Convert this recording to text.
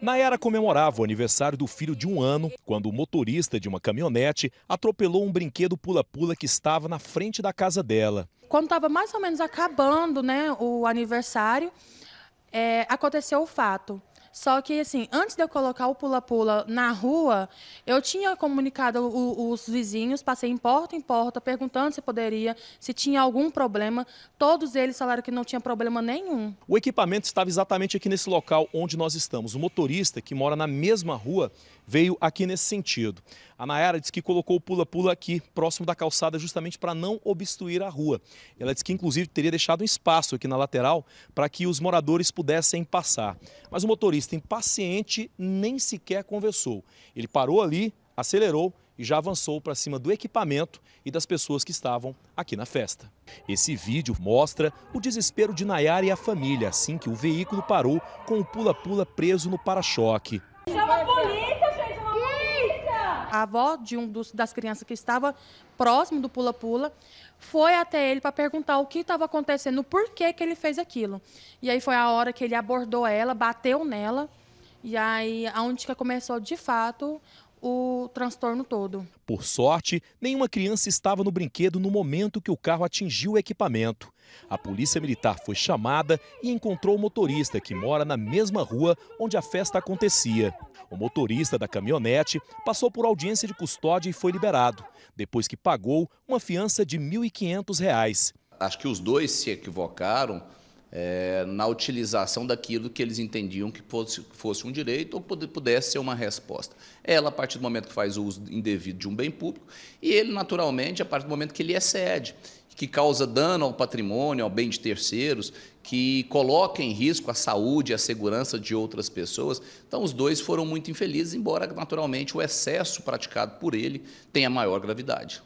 Nayara comemorava o aniversário do filho de um ano, quando o motorista de uma caminhonete atropelou um brinquedo pula-pula que estava na frente da casa dela. Quando estava mais ou menos acabando né, o aniversário, é, aconteceu o fato. Só que, assim, antes de eu colocar o pula-pula na rua, eu tinha comunicado o, os vizinhos, passei em porta em porta, perguntando se poderia, se tinha algum problema. Todos eles falaram que não tinha problema nenhum. O equipamento estava exatamente aqui nesse local onde nós estamos. O motorista, que mora na mesma rua, veio aqui nesse sentido. A Nayara disse que colocou o pula-pula aqui, próximo da calçada, justamente para não obstruir a rua. Ela disse que, inclusive, teria deixado um espaço aqui na lateral para que os moradores pudessem passar. Mas o motorista motorista paciente nem sequer conversou. Ele parou ali, acelerou e já avançou para cima do equipamento e das pessoas que estavam aqui na festa. Esse vídeo mostra o desespero de Nayara e a família assim que o veículo parou com o pula-pula preso no para-choque. Chama a polícia! a avó de um dos, das crianças que estava próximo do pula-pula foi até ele para perguntar o que estava acontecendo, por que, que ele fez aquilo. E aí foi a hora que ele abordou ela, bateu nela. E aí, aonde que começou de fato o transtorno todo. Por sorte, nenhuma criança estava no brinquedo no momento que o carro atingiu o equipamento. A polícia militar foi chamada e encontrou o motorista que mora na mesma rua onde a festa acontecia. O motorista da caminhonete passou por audiência de custódia e foi liberado, depois que pagou uma fiança de R$ 1.500. Acho que os dois se equivocaram é, na utilização daquilo que eles entendiam que fosse, fosse um direito ou pudesse ser uma resposta. Ela, a partir do momento que faz o uso indevido de um bem público, e ele, naturalmente, a partir do momento que ele excede, que causa dano ao patrimônio, ao bem de terceiros, que coloca em risco a saúde e a segurança de outras pessoas. Então, os dois foram muito infelizes, embora, naturalmente, o excesso praticado por ele tenha maior gravidade.